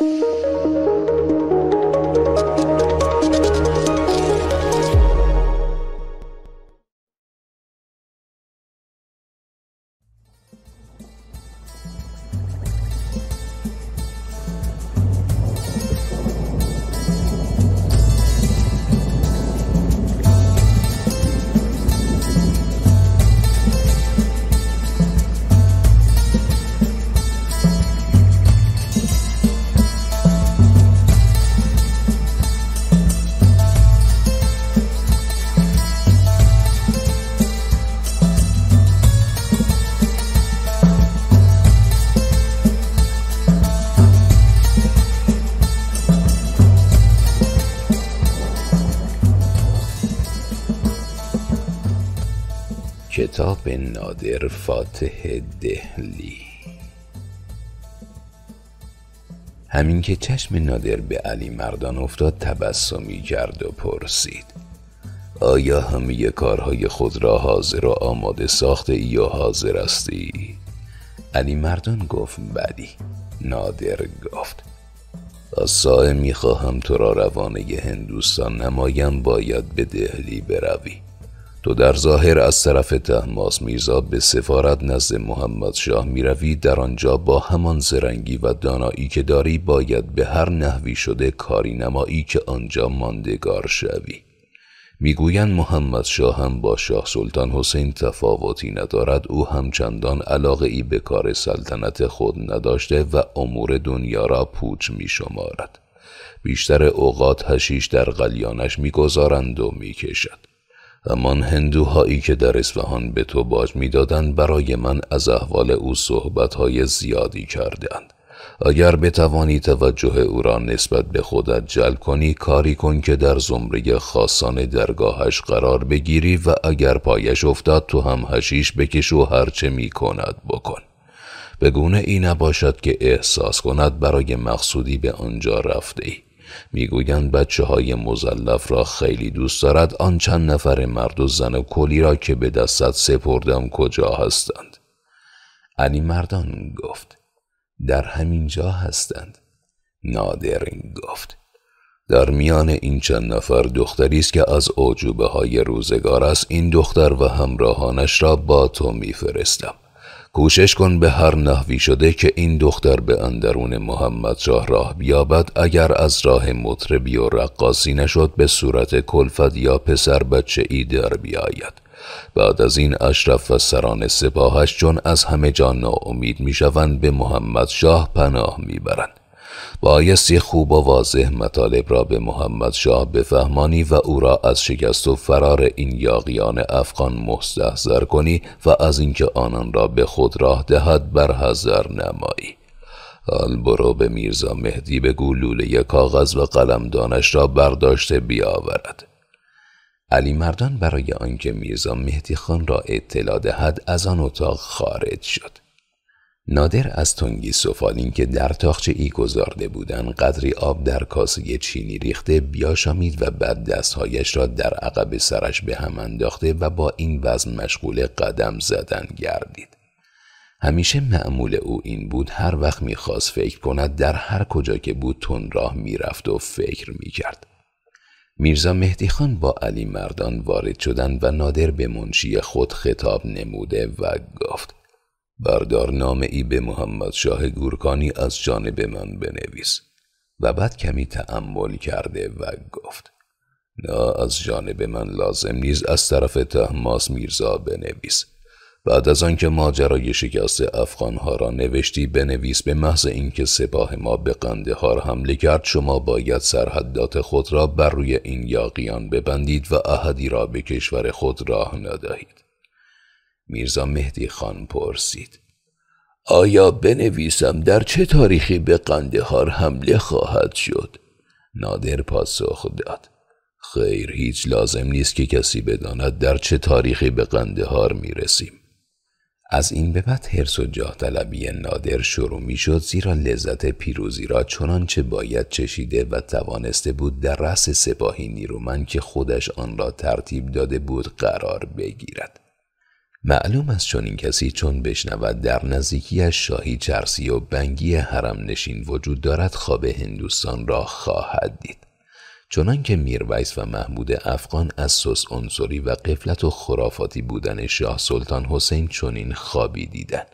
Música کتاب نادر فاتح دهلی همین که چشم نادر به علی مردان افتاد تبسمی کرد و پرسید آیا همه کارهای خود را حاضر و آماده ساخته یا حاضر هستی؟ علی مردان گفت بلی نادر گفت آسائه میخواهم تو را روانه هندوستان نمایم باید به دهلی بروی تو در ظاهر از طرف تهماس میرزا به سفارت نزد محمد شاه میروی در آنجا با همان زرنگی و دانایی که داری باید به هر نحوی شده کاری نمایی که آنجا ماندگار شوی میگویند محمد شاه هم با شاه سلطان حسین تفاوتی ندارد او همچندان علاقه ای به کار سلطنت خود نداشته و امور دنیا را پوچ می شمارد. بیشتر اوقات هشیش در قلیانش میگذارند و میکشد اما هندوهایی که در اصفهان به تو باج میدادند برای من از احوال او های زیادی کردند اگر بتوانی توجه او را نسبت به خودت جلب کنی کاری کن که در زمره خاصان درگاهش قرار بگیری و اگر پایش افتاد تو هم هشیش بکش و هرچه می کند بکن بگونه ای نباشد که احساس کند برای مقصودی به آنجا رفته ای میگویند بچه های مزلف را خیلی دوست دارد آن چند نفر مرد و زن و کلی را که به دستت سپردم کجا هستند علی مردان گفت در همین جا هستند نادرین گفت در میان این چند نفر دختری است که از اوجوبه های روزگار است این دختر و همراهانش را با تو میفرستم کوشش کن به هر نحوی شده که این دختر به اندرون محمد شاه راه بیابد اگر از راه مطربی و رقاصی نشد به صورت کلفت یا پسر بچه ای در بیاید بعد از این اشرف و سران سپاهش چون از همه جان ناامید میشوند به محمد شاه پناه میبرند بایستی خوب و واضح مطالب را به محمد شاه بفهمانی و او را از شکست و فرار این یاقیان افغان مستحضر کنی و از اینکه آنان را به خود راه دهد برحضر نمایی حال برو به میرزا مهدی بگو لوله کاغذ و قلم دانش را برداشته بیاورد علی مردان برای آنکه میرزا مهدی خان را اطلاع دهد از آن اتاق خارج شد نادر از تنگی سفالین که در تاخچه ای گذارده بودن قدری آب در کاسه چینی ریخته بیاشامید و بعد دستهایش را در عقب سرش به هم انداخته و با این وزن مشغول قدم زدن گردید. همیشه معمول او این بود هر وقت میخواست فکر کند در هر کجا که بود تون راه میرفت و فکر میکرد. میرزا مهدی خان با علی مردان وارد شدند و نادر به منشی خود خطاب نموده و گفت بردار نام ای به محمد شاه گورکانی از جانب من بنویس و بعد کمی تأمل کرده و گفت نه از جانب من لازم نیز از طرف تهماس میرزا بنویس بعد از آنکه ماجرای شکست افغانها را نوشتی بنویس به محض اینکه سپاه ما به قندهار حمله کرد شما باید سرحدات خود را بر روی این یاقیان ببندید و اهدی را به کشور خود راه ندهید میرزا مهدی خان پرسید آیا بنویسم در چه تاریخی به قندهار حمله خواهد شد؟ نادر پاسخ داد خیر هیچ لازم نیست که کسی بداند در چه تاریخی به قندهار می رسیم. از این به بعد حرس و جاه طلبی نادر شروع می شد زیرا لذت پیروزی را چنانچه باید چشیده و توانسته بود در رأس سپاهی نیرومند که خودش آن را ترتیب داده بود قرار بگیرد. معلوم است چون این کسی چون بشنود در از شاهی چرسی و بنگی حرم نشین وجود دارد خواب هندوستان را خواهد دید. چنان که میرویس و محمود افغان از سس انصری و قفلت و خرافاتی بودن شاه سلطان حسین چنین خوابی دیدند.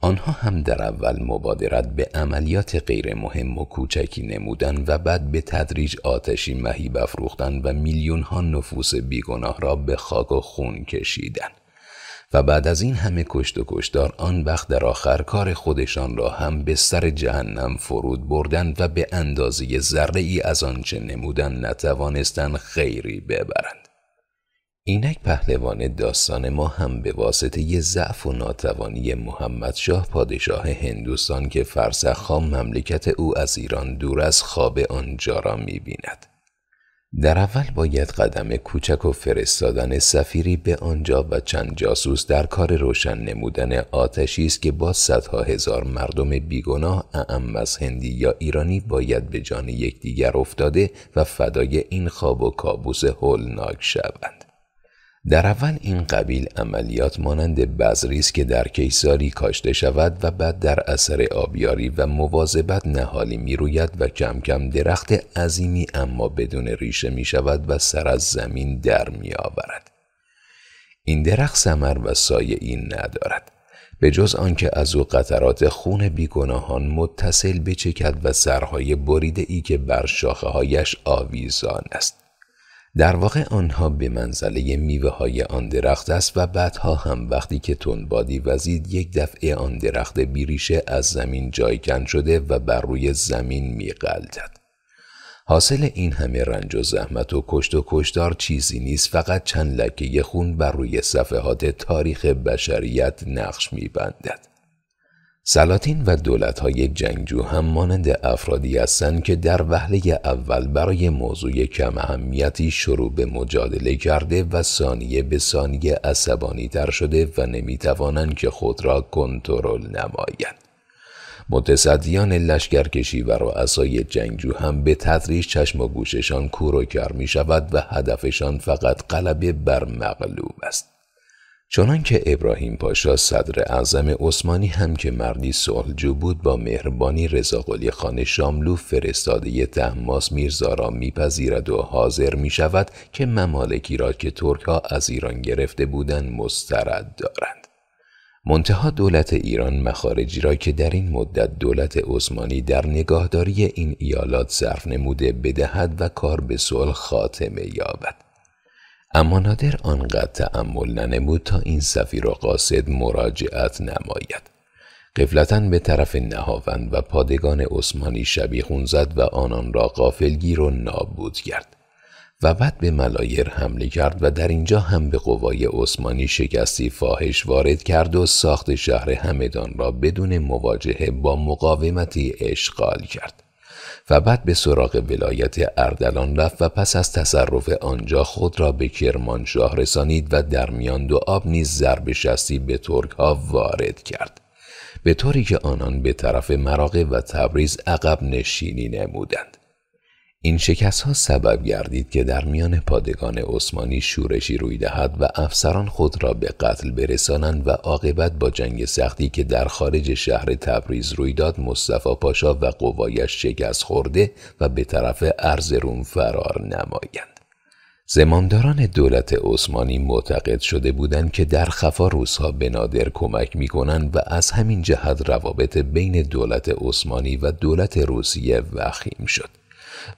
آنها هم در اول مبادرت به عملیات غیر مهم و کوچکی نمودن و بعد به تدریج آتشی مهیب افروختن و میلیون ها نفوس بیگناه را به خاک و خون کشیدند. و بعد از این همه کشت و کشتار آن وقت در آخر کار خودشان را هم به سر جهنم فرود بردند و به اندازه ذره ای از آنچه نمودن نتوانستند خیری ببرند. اینک پهلوان داستان ما هم به واسطه یه ضعف و ناتوانی محمد شاه پادشاه هندوستان که فرسخ خام مملکت او از ایران دور از خواب آنجا را میبیند. در اول باید قدم کوچک و فرستادن سفیری به آنجا و چند جاسوس در کار روشن نمودن آتشی است که با صدها هزار مردم بیگناه اعم از هندی یا ایرانی باید به جان یکدیگر افتاده و فدای این خواب و کابوس هولناک شوند در اول این قبیل عملیات مانند بذری که در کیساری کاشته شود و بعد در اثر آبیاری و مواظبت نهالی میروید و کم کم درخت عظیمی اما بدون ریشه می شود و سر از زمین در می آورد. این درخت سمر و سایه این ندارد. به جز آنکه از او قطرات خون بیگناهان متصل بچکد و سرهای بریده ای که بر شاخه هایش آویزان است. در واقع آنها به منزله میوه های آن درخت است و بعدها هم وقتی که تنبادی وزید یک دفعه آن درخت بیریشه از زمین جایکن شده و بر روی زمین میقلدد. حاصل این همه رنج و زحمت و کشت و کشتار چیزی نیست فقط چند لکه خون بر روی صفحات تاریخ بشریت نقش میبندد. سلاطین و دولت های جنگجو هم مانند افرادی هستند که در وهله اول برای موضوع کم اهمیتی شروع به مجادله کرده و ثانیه به ثانیه عصبانی تر شده و نمیتوانند که خود را کنترل نمایند. متصدیان لشکرکشی و رؤسای جنگجو هم به تدریج چشم و گوششان کور و کر می شود و هدفشان فقط غلبه بر مغلوب است. که ابراهیم پاشا صدر اعظم عثمانی هم که مردی سلجو بود با مهربانی قلی خان شاملو فرستاده تحماس میرزا را میپذیرد و حاضر می که ممالکی را که ترک ها از ایران گرفته بودند مسترد دارند. منتها دولت ایران مخارجی را که در این مدت دولت عثمانی در نگاهداری این ایالات صرف نموده بدهد و کار به صلح خاتمه یابد. اما نادر آنقدر تعمل ننمود تا این سفیر و قاصد مراجعت نماید قفلتا به طرف نهاوند و پادگان عثمانی شبیخون زد و آنان را قافلگیر و نابود کرد و بعد به ملایر حمله کرد و در اینجا هم به قوای عثمانی شکستی فاهش وارد کرد و ساخت شهر همدان را بدون مواجهه با مقاومتی اشغال کرد و بعد به سراغ ولایت اردلان رفت و پس از تصرف آنجا خود را به کرمانشاه رسانید و در میان دو آب نیز ضرب شستی به ترک ها وارد کرد به طوری که آنان به طرف مراغه و تبریز عقب نشینی نمودند این شکست ها سبب گردید که در میان پادگان عثمانی شورشی روی دهد و افسران خود را به قتل برسانند و عاقبت با جنگ سختی که در خارج شهر تبریز روی داد مصطفی پاشا و قوایش شکست خورده و به طرف ارز روم فرار نمایند. زمانداران دولت عثمانی معتقد شده بودند که در خفا روسها به نادر کمک می کنند و از همین جهت روابط بین دولت عثمانی و دولت روسیه وخیم شد.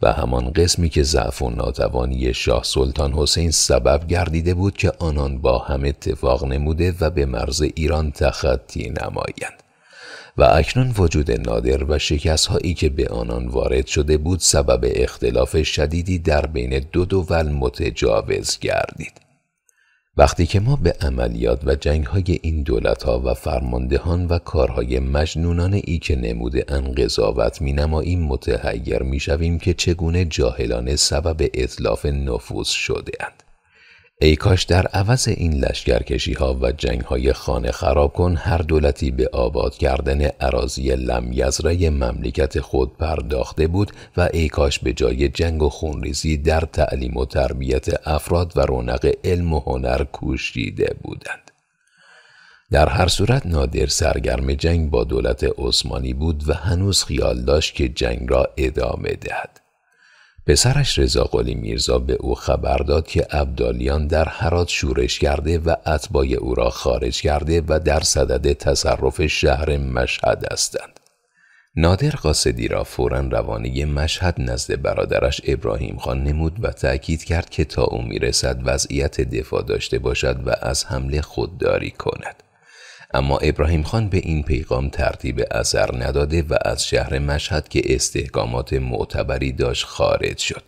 و همان قسمی که ضعف و ناتوانی شاه سلطان حسین سبب گردیده بود که آنان با هم اتفاق نموده و به مرز ایران تخطی نمایند و اکنون وجود نادر و شکست هایی که به آنان وارد شده بود سبب اختلاف شدیدی در بین دو دول متجاوز گردید وقتی که ما به عملیات و جنگهای این دولتها و فرماندهان و کارهای مجنونان ای که نموده ان قضاوت می نماییم متحیر می شویم که چگونه جاهلان سبب اطلاف نفوذ شده اند. ای کاش در عوض این لشکرکشی ها و جنگ های خانه خراب کن هر دولتی به آباد کردن عراضی لمیزره مملکت خود پرداخته بود و ای کاش به جای جنگ و خونریزی در تعلیم و تربیت افراد و رونق علم و هنر کوشیده بودند. در هر صورت نادر سرگرم جنگ با دولت عثمانی بود و هنوز خیال داشت که جنگ را ادامه دهد. پسرش قلی میرزا به او خبر داد که ابدالیان در حرات شورش کرده و اطبای او را خارج کرده و در صدد تصرف شهر مشهد هستند. نادر قاصدی را فورا روانه مشهد نزد برادرش ابراهیم خان نمود و تأکید کرد که تا او میرسد وضعیت دفاع داشته باشد و از حمله خودداری کند. اما ابراهیم خان به این پیغام ترتیب اثر نداده و از شهر مشهد که استحکامات معتبری داشت خارج شد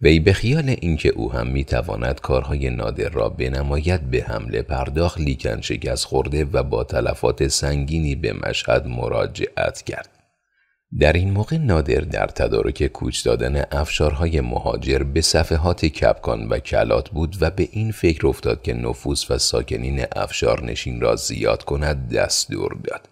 وی به خیال اینکه او هم میتواند کارهای نادر را بنماید به حمله پرداخت لیکن شکست خورده و با تلفات سنگینی به مشهد مراجعت کرد در این موقع نادر در تدارک کوچ دادن افشارهای مهاجر به صفحات کپکان و کلات بود و به این فکر افتاد که نفوس و ساکنین افشار نشین را زیاد کند دست دور داد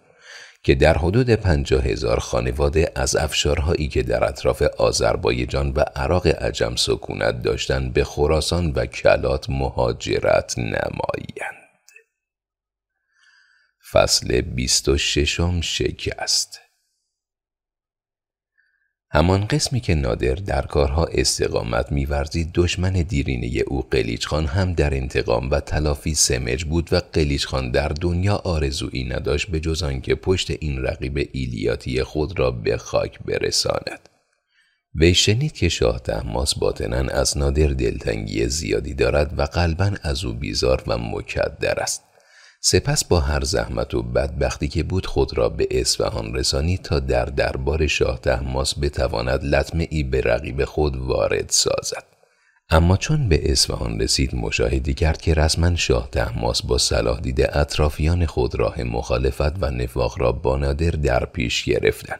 که در حدود پنجاه هزار خانواده از افشارهایی که در اطراف آذربایجان و عراق عجم سکونت داشتند به خراسان و کلات مهاجرت نمایند فصل 26 شکست همان قسمی که نادر در کارها استقامت میورزید دشمن دیرینه او قلیچخان هم در انتقام و تلافی سمج بود و قلیچخان در دنیا آرزویی نداشت به جز آنکه پشت این رقیب ایلیاتی خود را به خاک برساند وی شنید که شاه تحماس باطنن از نادر دلتنگی زیادی دارد و قلبا از او بیزار و مکدر است سپس با هر زحمت و بدبختی که بود خود را به اصفهان رسانی تا در دربار شاه تحماس بتواند لطمه ای به رقیب خود وارد سازد اما چون به اصفهان رسید مشاهده کرد که رسما شاه تحماس با صلاح دیده اطرافیان خود راه مخالفت و نفاق را نادر در پیش گرفتند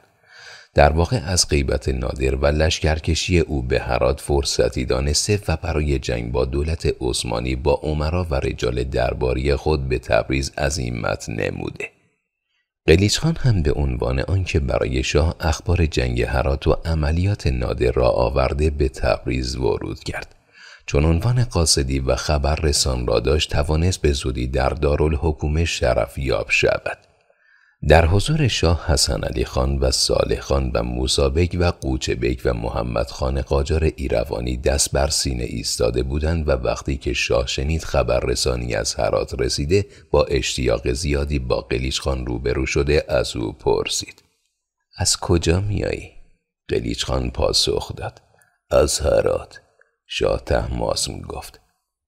در واقع از غیبت نادر و لشکرکشی او به هرات فرصتی دانسته و برای جنگ با دولت عثمانی با عمرا و رجال درباری خود به تبریز عزیمت نموده. قلیچ خان هم به عنوان آنکه برای شاه اخبار جنگ هرات و عملیات نادر را آورده به تبریز ورود کرد. چون عنوان قاصدی و خبر رسان را داشت توانست به زودی در دارالحکومه شرف یاب شود. در حضور شاه حسن علی خان و صالح خان و موسا و قوچه بیگ و محمد خان قاجار ایروانی دست بر سینه ایستاده بودند و وقتی که شاه شنید خبر رسانی از هرات رسیده با اشتیاق زیادی با قلیچ خان روبرو شده از او پرسید از کجا میایی؟ قلیچ خان پاسخ داد از هرات شاه تهماسم گفت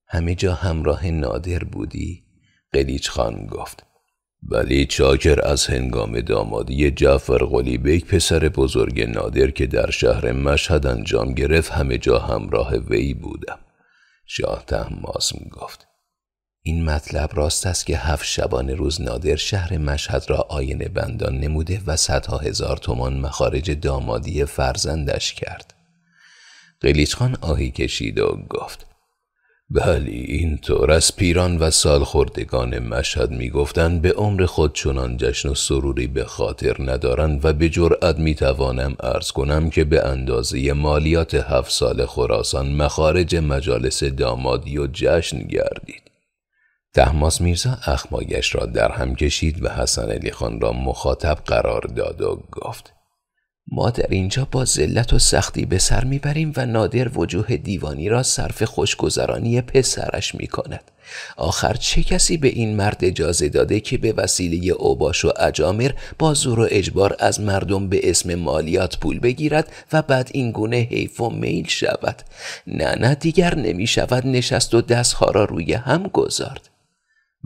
همه جا همراه نادر بودی؟ قلیچ خان گفت ولی چاکر از هنگام دامادی جعفر قلی پسر بزرگ نادر که در شهر مشهد انجام گرفت همه جا همراه وی بودم شاه تحماس گفت این مطلب راست است که هفت شبانه روز نادر شهر مشهد را آینه بندان نموده و صدها هزار تومان مخارج دامادی فرزندش کرد خان آهی کشید و گفت بلی اینطور از پیران و سالخوردگان مشهد میگفتند به عمر خود چنان جشن و سروری به خاطر ندارند و به جرأت میتوانم عرض کنم که به اندازه مالیات هفت سال خراسان مخارج مجالس دامادی و جشن گردید تحماس میرزا اخمایش را در هم کشید و حسن علی خان را مخاطب قرار داد و گفت ما در اینجا با ذلت و سختی به سر میبریم و نادر وجوه دیوانی را صرف خوشگذرانی پسرش کند. آخر چه کسی به این مرد اجازه داده که به وسیله اوباش و اجامر با زور و اجبار از مردم به اسم مالیات پول بگیرد و بعد این گونه حیف و میل شود نه نه دیگر نمی شود نشست و دستها را روی هم گذارد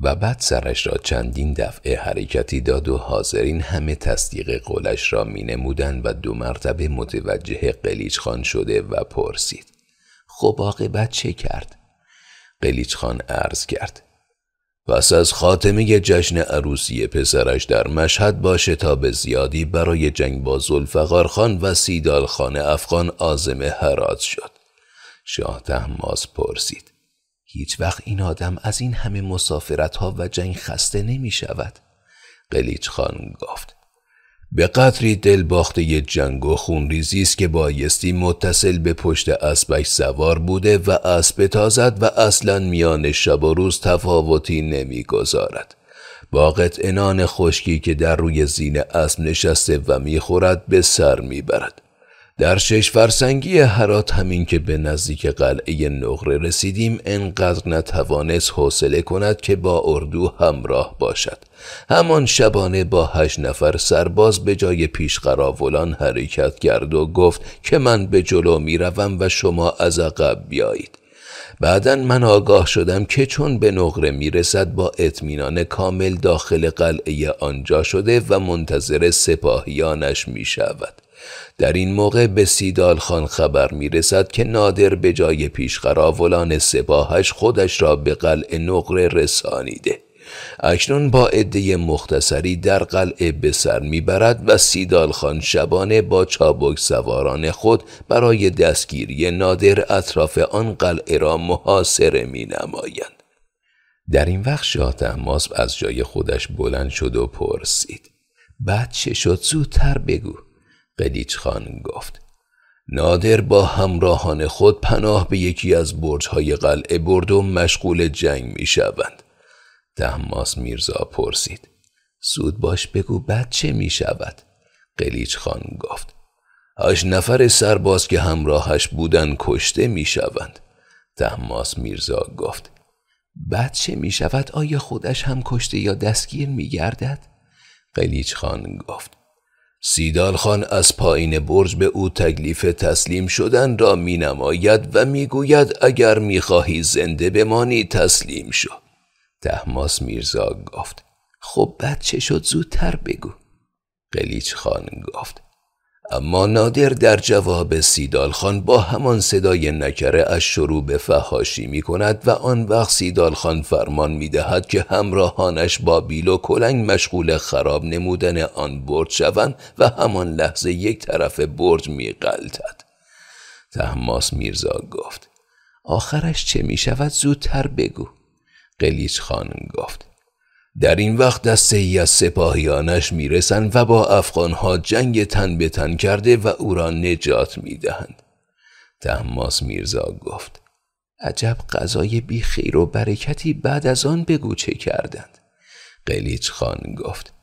و بعد سرش را چندین دفعه حرکتی داد و حاضرین همه تصدیق قولش را می و دو مرتبه متوجه قلیچ خان شده و پرسید خب عاقبت چه کرد؟ قلیچ خان عرض کرد پس از خاتمه جشن عروسی پسرش در مشهد با شتاب زیادی برای جنگ با زلفقار خان و سیدال خان افغان آزم هرات شد شاه تحماس پرسید هیچ وقت این آدم از این همه مسافرت ها و جنگ خسته نمی شود قلیچ خان گفت به قدری دل باخته یه جنگ و خونریزی است که بایستی متصل به پشت اسبش سوار بوده و اسب تازد و اصلا میان شب و روز تفاوتی نمیگذارد. با انان خشکی که در روی زین اسب نشسته و میخورد به سر میبرد. در شش فرسنگی هرات همین که به نزدیک قلعه نقره رسیدیم انقدر نتوانست حوصله کند که با اردو همراه باشد همان شبانه با هشت نفر سرباز به جای پیش قراولان حرکت کرد و گفت که من به جلو میروم و شما از عقب بیایید بعدا من آگاه شدم که چون به نقره رسد با اطمینان کامل داخل قلعه آنجا شده و منتظر سپاهیانش می شود. در این موقع به سیدال خان خبر می رسد که نادر به جای پیشقراولان سپاهش خودش را به قلعه نقره رسانیده اکنون با عده مختصری در قلعه به سر میبرد و سیدال خان شبانه با چابک سواران خود برای دستگیری نادر اطراف آن قلعه را محاصره می نمایند. در این وقت شاه از جای خودش بلند شد و پرسید بعد چه شد زودتر بگو قلیچ خان گفت نادر با همراهان خود پناه به یکی از برجهای قلعه برد و مشغول جنگ می شوند. دهماس میرزا پرسید. سود باش بگو بعد چه می شود؟ قلیچ خان گفت. هشت نفر سرباز که همراهش بودن کشته می شوند. دهماس میرزا گفت. بعد چه می شود آیا خودش هم کشته یا دستگیر می گردد؟ قلیچ خان گفت. سیدال خان از پایین برج به او تکلیف تسلیم شدن را می نماید و می گوید اگر می خواهی زنده بمانی تسلیم شو. تهماس میرزا گفت خب بد چه شد زودتر بگو. قلیچ خان گفت اما نادر در جواب سیدال خان با همان صدای نکره از شروع به فهاشی می کند و آن وقت سیدال خان فرمان می دهد که همراهانش با بیل و کلنگ مشغول خراب نمودن آن برج شوند و همان لحظه یک طرف برج می قلتد. تهماس میرزا گفت آخرش چه می شود زودتر بگو قلیچ خان گفت در این وقت دسته ای از سپاهیانش میرسند و با افغانها جنگ تن به تن کرده و او را نجات میدهند تحماس میرزا گفت عجب غذای بی خیر و برکتی بعد از آن بگوچه کردند قلیچ خان گفت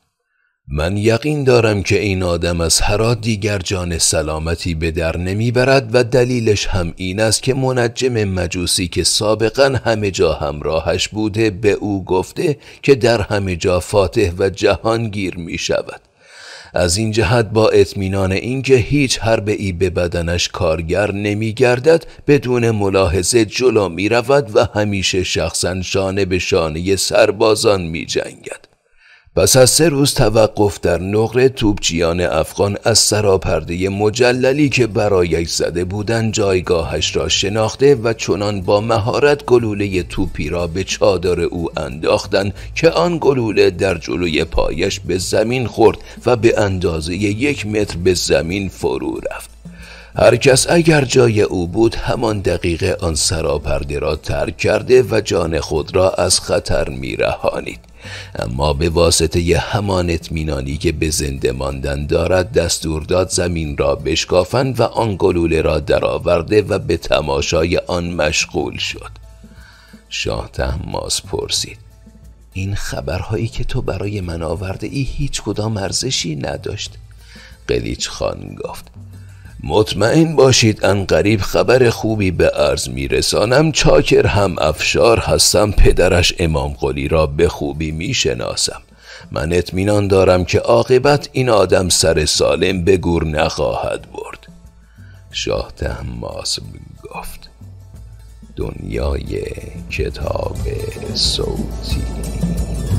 من یقین دارم که این آدم از هرات دیگر جان سلامتی به در نمیبرد و دلیلش هم این است که منجم مجوسی که سابقا همه جا همراهش بوده به او گفته که در همه جا فاتح و جهانگیر می شود. از این جهت با اطمینان اینکه هیچ حرب ای به بدنش کارگر نمی گردد بدون ملاحظه جلو می رود و همیشه شخصا شانه به شانه سربازان می جنگد. پس از سه روز توقف در نقره توبچیان افغان از سراپرده مجللی که برایش زده بودن جایگاهش را شناخته و چنان با مهارت گلوله توپی را به چادر او انداختن که آن گلوله در جلوی پایش به زمین خورد و به اندازه یک متر به زمین فرو رفت هر کس اگر جای او بود همان دقیقه آن سراپرده را ترک کرده و جان خود را از خطر رهانید اما به واسطه همان اطمینانی که به زنده ماندن دارد دستور داد زمین را بشکافند و آن گلوله را درآورده و به تماشای آن مشغول شد شاه تهماس پرسید این خبرهایی که تو برای من آورده ای هیچ کدام ارزشی نداشت قلیچ خان گفت مطمئن باشید ان قریب خبر خوبی به عرض میرسانم چاکر هم افشار هستم پدرش امام قلی را به خوبی میشناسم من اطمینان دارم که عاقبت این آدم سر سالم به گور نخواهد برد شاه تهماس گفت دنیای کتاب صوتی